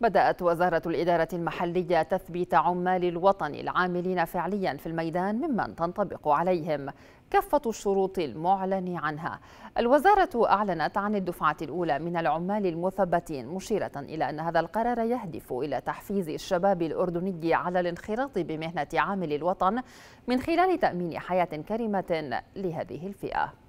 بدأت وزارة الإدارة المحلية تثبيت عمال الوطن العاملين فعليا في الميدان ممن تنطبق عليهم كافة الشروط المعلن عنها الوزارة أعلنت عن الدفعة الأولى من العمال المثبتين مشيرة إلى أن هذا القرار يهدف إلى تحفيز الشباب الأردني على الانخراط بمهنة عامل الوطن من خلال تأمين حياة كريمة لهذه الفئة